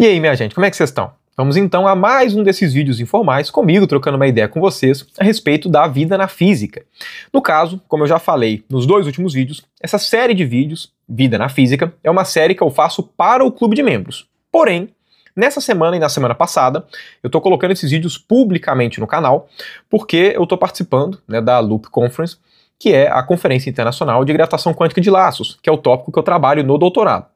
E aí, minha gente, como é que vocês estão? Vamos então a mais um desses vídeos informais comigo trocando uma ideia com vocês a respeito da vida na física. No caso, como eu já falei nos dois últimos vídeos, essa série de vídeos, Vida na Física, é uma série que eu faço para o clube de membros. Porém, nessa semana e na semana passada, eu estou colocando esses vídeos publicamente no canal, porque eu estou participando né, da Loop Conference, que é a Conferência Internacional de Gratação Quântica de Laços, que é o tópico que eu trabalho no doutorado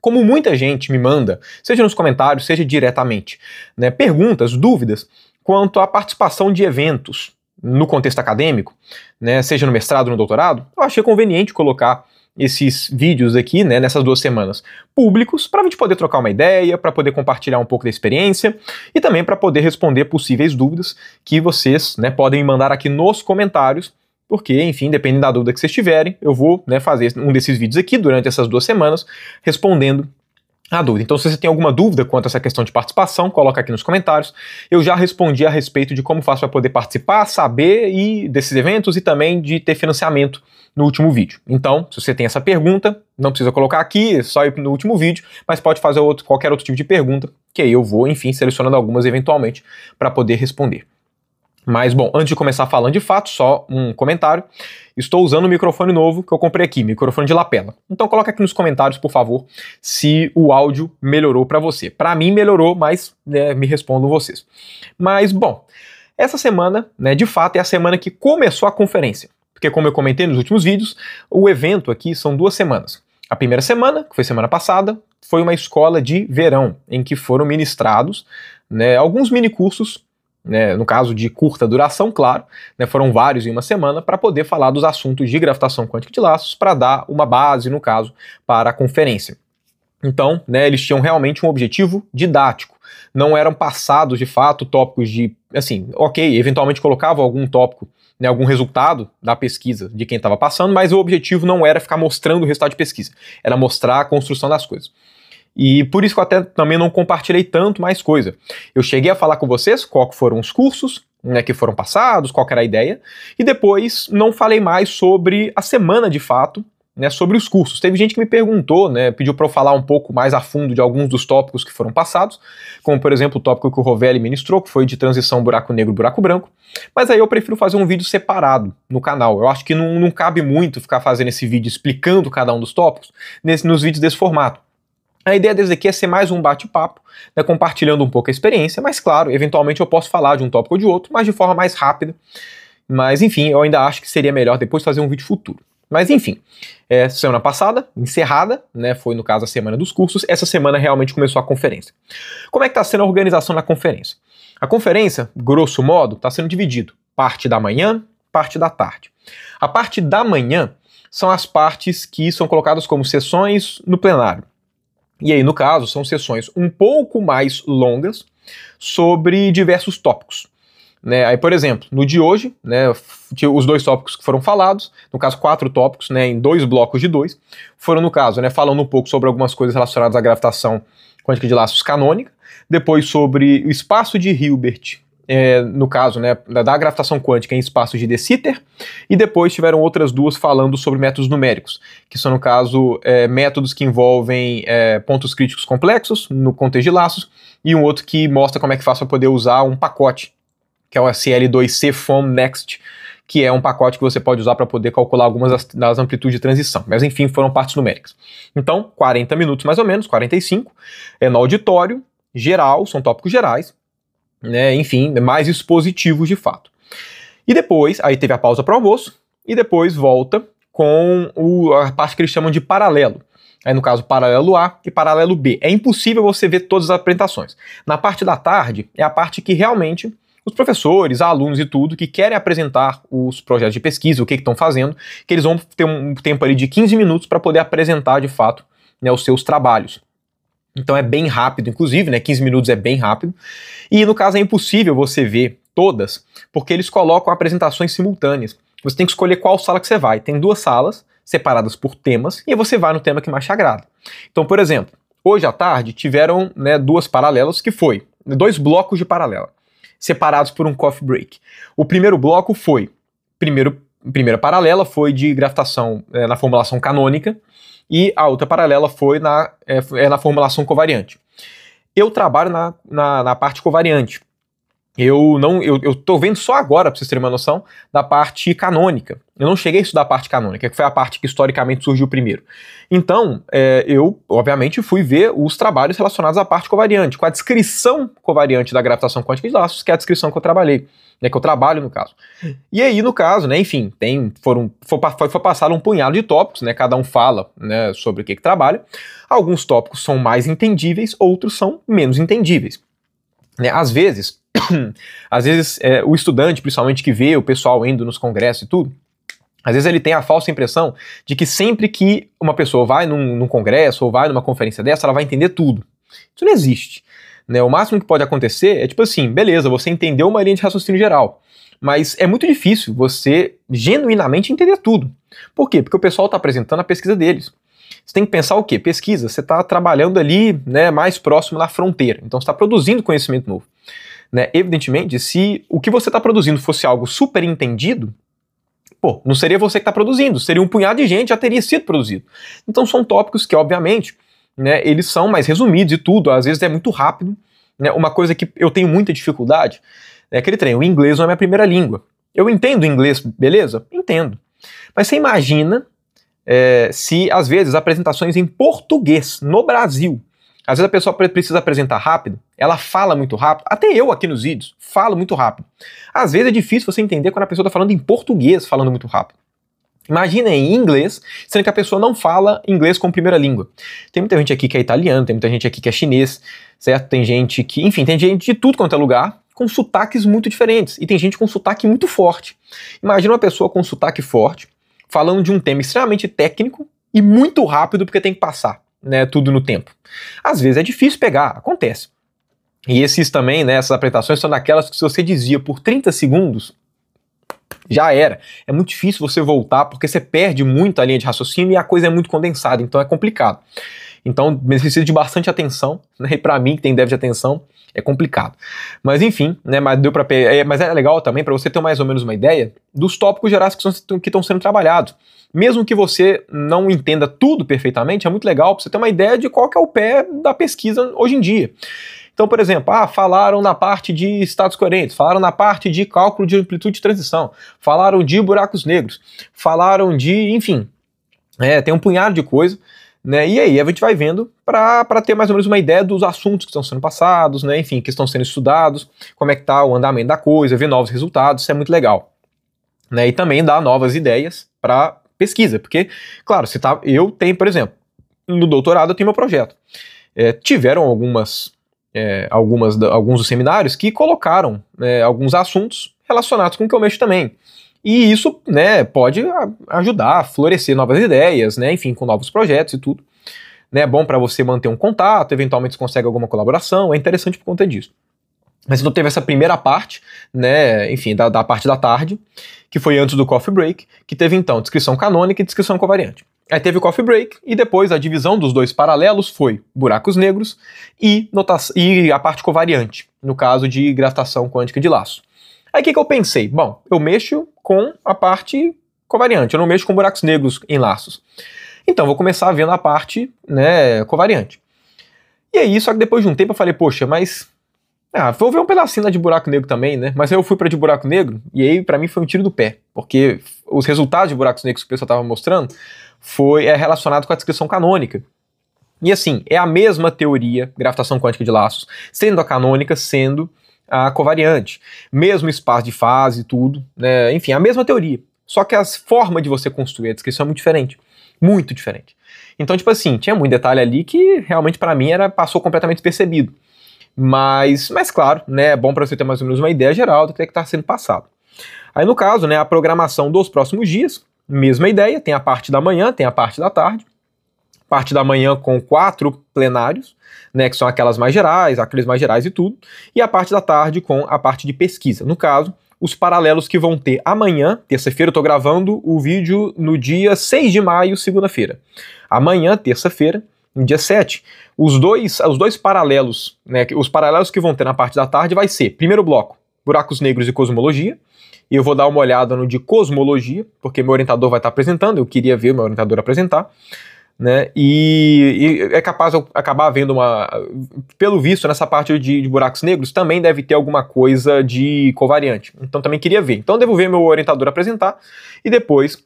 como muita gente me manda, seja nos comentários, seja diretamente, né, perguntas, dúvidas quanto à participação de eventos no contexto acadêmico, né, seja no mestrado ou no doutorado, eu achei conveniente colocar esses vídeos aqui, né, nessas duas semanas, públicos, para a gente poder trocar uma ideia, para poder compartilhar um pouco da experiência e também para poder responder possíveis dúvidas que vocês né, podem mandar aqui nos comentários porque, enfim, dependendo da dúvida que vocês tiverem, eu vou né, fazer um desses vídeos aqui durante essas duas semanas, respondendo a dúvida. Então, se você tem alguma dúvida quanto a essa questão de participação, coloca aqui nos comentários. Eu já respondi a respeito de como faço para poder participar, saber e desses eventos e também de ter financiamento no último vídeo. Então, se você tem essa pergunta, não precisa colocar aqui, é só ir no último vídeo, mas pode fazer outro, qualquer outro tipo de pergunta, que aí eu vou, enfim, selecionando algumas eventualmente para poder responder. Mas, bom, antes de começar falando de fato, só um comentário. Estou usando um microfone novo que eu comprei aqui, microfone de lapela. Então coloca aqui nos comentários, por favor, se o áudio melhorou para você. Para mim melhorou, mas né, me respondam vocês. Mas, bom, essa semana, né, de fato, é a semana que começou a conferência. Porque, como eu comentei nos últimos vídeos, o evento aqui são duas semanas. A primeira semana, que foi semana passada, foi uma escola de verão, em que foram ministrados né, alguns minicursos né, no caso de curta duração, claro, né, foram vários em uma semana, para poder falar dos assuntos de gravitação quântica de laços, para dar uma base, no caso, para a conferência. Então, né, eles tinham realmente um objetivo didático. Não eram passados, de fato, tópicos de. Assim, ok, eventualmente colocavam algum tópico, né, algum resultado da pesquisa de quem estava passando, mas o objetivo não era ficar mostrando o resultado de pesquisa, era mostrar a construção das coisas. E por isso que eu até também não compartilhei tanto mais coisa. Eu cheguei a falar com vocês qual foram os cursos né, que foram passados, qual era a ideia, e depois não falei mais sobre a semana de fato, né, sobre os cursos. Teve gente que me perguntou, né, pediu para eu falar um pouco mais a fundo de alguns dos tópicos que foram passados, como por exemplo o tópico que o Rovelli ministrou, que foi de transição buraco negro buraco branco. Mas aí eu prefiro fazer um vídeo separado no canal. Eu acho que não, não cabe muito ficar fazendo esse vídeo explicando cada um dos tópicos nesse, nos vídeos desse formato. A ideia desde aqui é ser mais um bate-papo, né, compartilhando um pouco a experiência, mas claro, eventualmente eu posso falar de um tópico ou de outro, mas de forma mais rápida. Mas enfim, eu ainda acho que seria melhor depois fazer um vídeo futuro. Mas enfim, é, semana passada, encerrada, né, foi no caso a semana dos cursos, essa semana realmente começou a conferência. Como é que está sendo a organização da conferência? A conferência, grosso modo, está sendo dividido parte da manhã, parte da tarde. A parte da manhã são as partes que são colocadas como sessões no plenário. E aí, no caso, são sessões um pouco mais longas sobre diversos tópicos. Né? Aí, por exemplo, no de hoje, né, os dois tópicos que foram falados, no caso, quatro tópicos, né, em dois blocos de dois, foram, no caso, né, falando um pouco sobre algumas coisas relacionadas à gravitação quântica de laços canônica, depois sobre o espaço de Hilbert é, no caso né, da gravitação quântica em espaços de De Sitter, e depois tiveram outras duas falando sobre métodos numéricos, que são, no caso, é, métodos que envolvem é, pontos críticos complexos, no contexto de laços, e um outro que mostra como é que faz para poder usar um pacote, que é o SL2C FOM Next, que é um pacote que você pode usar para poder calcular algumas das amplitudes de transição. Mas enfim, foram partes numéricas. Então, 40 minutos mais ou menos, 45, é no auditório, geral, são tópicos gerais, né? Enfim, mais expositivos de fato. E depois, aí teve a pausa para almoço, e depois volta com o, a parte que eles chamam de paralelo. Aí, no caso, paralelo A e paralelo B. É impossível você ver todas as apresentações. Na parte da tarde, é a parte que realmente os professores, alunos e tudo que querem apresentar os projetos de pesquisa, o que estão fazendo, que eles vão ter um tempo ali de 15 minutos para poder apresentar de fato né, os seus trabalhos. Então é bem rápido, inclusive, né? 15 minutos é bem rápido. E no caso é impossível você ver todas, porque eles colocam apresentações simultâneas. Você tem que escolher qual sala que você vai. Tem duas salas separadas por temas e aí você vai no tema que mais te agrada. Então, por exemplo, hoje à tarde tiveram né, duas paralelas que foi dois blocos de paralela separados por um coffee break. O primeiro bloco foi primeiro primeira paralela foi de gravitação é, eh, na formulação canônica e a outra paralela foi na, é, é na formulação covariante. Eu trabalho na, na, na parte covariante, eu não, eu, eu tô vendo só agora, para vocês terem uma noção, da parte canônica. Eu não cheguei a estudar a parte canônica, que foi a parte que historicamente surgiu primeiro. Então, é, eu, obviamente, fui ver os trabalhos relacionados à parte covariante, com a descrição covariante da gravitação quântica de laços, que é a descrição que eu trabalhei, né, que eu trabalho no caso. E aí, no caso, né, enfim, tem, foram, foi, foi, foi passado um punhado de tópicos, né, cada um fala né, sobre o que, que trabalha. Alguns tópicos são mais entendíveis, outros são menos entendíveis. Né? Às vezes, às vezes é, o estudante, principalmente que vê o pessoal indo nos congressos e tudo, às vezes ele tem a falsa impressão de que sempre que uma pessoa vai num, num, congresso ou vai numa conferência dessa, ela vai entender tudo. Isso não existe. Né? O máximo que pode acontecer é tipo assim, beleza, você entendeu uma linha de raciocínio geral, mas é muito difícil você genuinamente entender tudo. Por quê? Porque o pessoal está apresentando a pesquisa deles. Você tem que pensar o quê? Pesquisa. Você está trabalhando ali né, mais próximo na fronteira. Então, você está produzindo conhecimento novo. Né? Evidentemente, se o que você está produzindo fosse algo super entendido, pô, não seria você que está produzindo, seria um punhado de gente já teria sido produzido. Então, são tópicos que, obviamente, né, eles são mais resumidos e tudo, às vezes é muito rápido. Né? Uma coisa que eu tenho muita dificuldade é aquele trem, o inglês não é minha primeira língua. Eu entendo inglês, beleza? Entendo. Mas você imagina é, se, às vezes, apresentações em português no Brasil. Às vezes a pessoa precisa apresentar rápido, ela fala muito rápido, até eu aqui nos vídeos falo muito rápido. Às vezes é difícil você entender quando a pessoa está falando em português falando muito rápido. Imagina em inglês, sendo que a pessoa não fala inglês como primeira língua. Tem muita gente aqui que é italiano, tem muita gente aqui que é chinês, certo? Tem gente que, enfim, tem gente de tudo quanto é lugar, com sotaques muito diferentes. E tem gente com sotaque muito forte. Imagina uma pessoa com sotaque forte, falando de um tema extremamente técnico e muito rápido, porque tem que passar né, tudo no tempo. Às vezes é difícil pegar, acontece. E esses também, né, essas apresentações são daquelas que se você dizia por 30 segundos, já era. É muito difícil você voltar porque você perde muito a linha de raciocínio e a coisa é muito condensada, então é complicado. Então, precisa de bastante atenção, né? E para mim, que tem déficit de atenção, é complicado. Mas enfim, né? Mas deu para é, mas é legal também para você ter mais ou menos uma ideia dos tópicos gerais que, que estão sendo trabalhados. Mesmo que você não entenda tudo perfeitamente, é muito legal para você ter uma ideia de qual que é o pé da pesquisa hoje em dia. Então, por exemplo, ah, falaram na parte de estados coerentes, falaram na parte de cálculo de amplitude de transição, falaram de buracos negros, falaram de, enfim, é, tem um punhado de coisa né? E aí a gente vai vendo para ter mais ou menos uma ideia dos assuntos que estão sendo passados, né? enfim, que estão sendo estudados, como é que está o andamento da coisa, ver novos resultados, isso é muito legal. Né? E também dá novas ideias para pesquisa, porque, claro, se tá, eu tenho, por exemplo, no doutorado eu tenho meu projeto. É, tiveram algumas, é, algumas alguns dos seminários que colocaram é, alguns assuntos relacionados com o que eu mexo também. E isso né, pode ajudar a florescer novas ideias, né, enfim, com novos projetos e tudo. Né, bom para você manter um contato, eventualmente você consegue alguma colaboração, é interessante por conta disso. Mas então teve essa primeira parte, né, enfim, da, da parte da tarde, que foi antes do coffee break, que teve então descrição canônica e descrição covariante. Aí teve o coffee break e depois a divisão dos dois paralelos foi buracos negros e, e a parte covariante, no caso de gravitação quântica de laço. Aí o que, que eu pensei? Bom, eu mexo com a parte covariante, eu não mexo com buracos negros em laços. Então, vou começar vendo a parte né, covariante. E aí, só que depois de um tempo eu falei, poxa, mas. Ah, vou ver um pedacinho de buraco negro também, né? Mas aí eu fui para de buraco negro, e aí para mim foi um tiro do pé, porque os resultados de buracos negros que o pessoal estava mostrando foi é relacionado com a descrição canônica. E assim, é a mesma teoria, gravitação quântica de laços, sendo a canônica, sendo a covariante, mesmo espaço de fase e tudo, né? enfim, a mesma teoria, só que a forma de você construir a descrição é muito diferente, muito diferente. Então, tipo assim, tinha muito detalhe ali que realmente para mim era passou completamente percebido, Mas, mas claro, né, é bom para você ter mais ou menos uma ideia geral do que é está sendo passado. Aí no caso, né, a programação dos próximos dias, mesma ideia, tem a parte da manhã, tem a parte da tarde parte da manhã com quatro plenários, né, que são aquelas mais gerais, aqueles mais gerais e tudo, e a parte da tarde com a parte de pesquisa. No caso, os paralelos que vão ter amanhã, terça-feira, eu estou gravando o vídeo no dia 6 de maio, segunda-feira. Amanhã, terça-feira, no dia 7, os dois, os dois paralelos, né, os paralelos que vão ter na parte da tarde vai ser, primeiro bloco, buracos negros e cosmologia, e eu vou dar uma olhada no de cosmologia, porque meu orientador vai estar apresentando, eu queria ver meu orientador apresentar né? E, e, é capaz de acabar vendo uma. Pelo visto, nessa parte de, de, buracos negros também deve ter alguma coisa de covariante. Então também queria ver. Então devo ver meu orientador apresentar e depois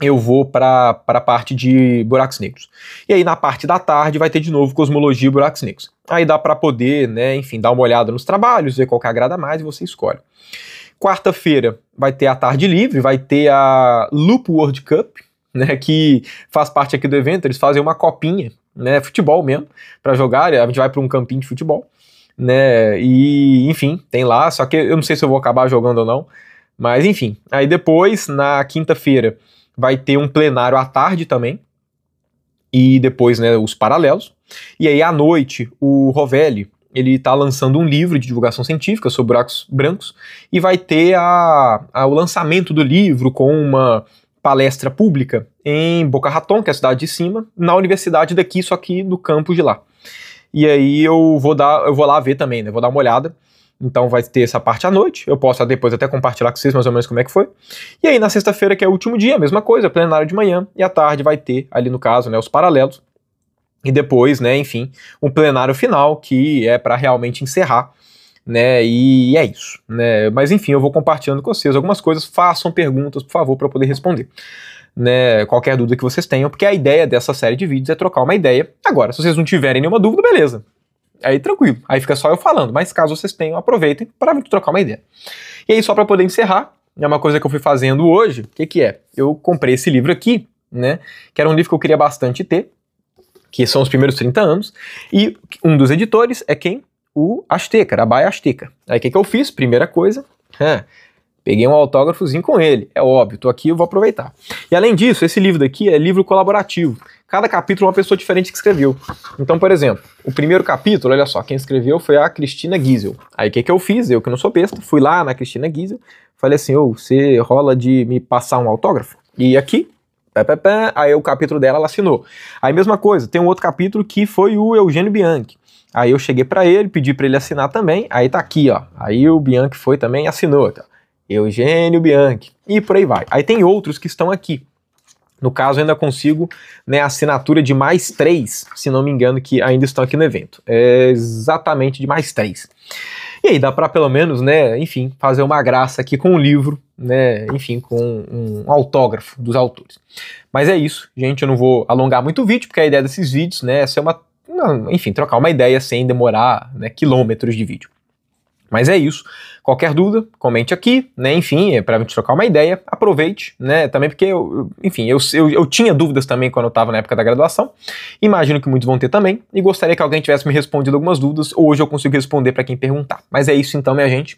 eu vou para a parte de buracos negros. E aí na parte da tarde vai ter de novo cosmologia e buracos negros. Aí dá para poder, né, enfim, dar uma olhada nos trabalhos, ver qual que agrada mais e você escolhe. Quarta-feira vai ter a tarde livre, vai ter a Loop World Cup, né, que faz parte aqui do evento, eles fazem uma copinha, né, futebol mesmo, para jogar, a gente vai para um campinho de futebol, né, e enfim, tem lá, só que eu não sei se eu vou acabar jogando ou não, mas enfim, aí depois, na quinta-feira, vai ter um plenário à tarde também, e depois, né, os paralelos, e aí à noite, o Rovelli, ele está lançando um livro de divulgação científica sobre buracos brancos e vai ter a, a, o lançamento do livro com uma palestra pública em Boca Raton, que é a cidade de cima, na universidade daqui, só que no campus de lá. E aí eu vou dar, eu vou lá ver também, né? Vou dar uma olhada. Então vai ter essa parte à noite. Eu posso depois até compartilhar com vocês mais ou menos como é que foi. E aí na sexta-feira, que é o último dia, a mesma coisa, plenário de manhã e à tarde vai ter ali no caso, né, os paralelos. E depois, né, enfim, um plenário final que é para realmente encerrar né? E é isso, né? Mas enfim, eu vou compartilhando com vocês algumas coisas. Façam perguntas, por favor, para poder responder. Né, qualquer dúvida que vocês tenham, porque a ideia dessa série de vídeos é trocar uma ideia. Agora, se vocês não tiverem nenhuma dúvida, beleza. Aí tranquilo, aí fica só eu falando, mas caso vocês tenham, aproveitem para trocar uma ideia. E aí, só para poder encerrar, é uma coisa que eu fui fazendo hoje, o que, que é? Eu comprei esse livro aqui, né, que era um livro que eu queria bastante ter, que são os primeiros 30 anos, e um dos editores é quem? o Azteca, era a Baia Azteca. Aí o que, que eu fiz? Primeira coisa, peguei um autógrafozinho com ele. É óbvio, tô aqui, eu vou aproveitar. E além disso, esse livro daqui é livro colaborativo. Cada capítulo é uma pessoa diferente que escreveu. Então, por exemplo, o primeiro capítulo, olha só, quem escreveu foi a Cristina Giesel. Aí o que, que eu fiz? Eu que não sou besta, fui lá na Cristina Giesel, falei assim, ô, oh, você rola de me passar um autógrafo? E aqui, aí o capítulo dela ela assinou. Aí mesma coisa, tem um outro capítulo que foi o Eugênio Bianchi. Aí eu cheguei para ele, pedi para ele assinar também, aí tá aqui, ó. Aí o Bianchi foi também e assinou, tá? Eugênio Bianchi, e por aí vai. Aí tem outros que estão aqui. No caso, ainda consigo né, a assinatura de mais três, se não me engano, que ainda estão aqui no evento. É exatamente de mais três. E aí dá para pelo menos, né, enfim, fazer uma graça aqui com um livro, né, enfim, com um autógrafo dos autores. Mas é isso, gente, eu não vou alongar muito o vídeo, porque a ideia desses vídeos, né, é ser uma enfim, trocar uma ideia sem demorar né, quilômetros de vídeo. Mas é isso. Qualquer dúvida, comente aqui, né? Enfim, é para gente trocar uma ideia. Aproveite, né? Também porque, eu, enfim, eu, eu, eu, tinha dúvidas também quando eu estava na época da graduação. Imagino que muitos vão ter também. E gostaria que alguém tivesse me respondido algumas dúvidas. Hoje eu consigo responder para quem perguntar. Mas é isso então, minha gente.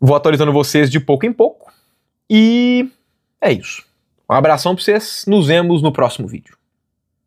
Vou atualizando vocês de pouco em pouco. E é isso. Um abração para vocês. Nos vemos no próximo vídeo.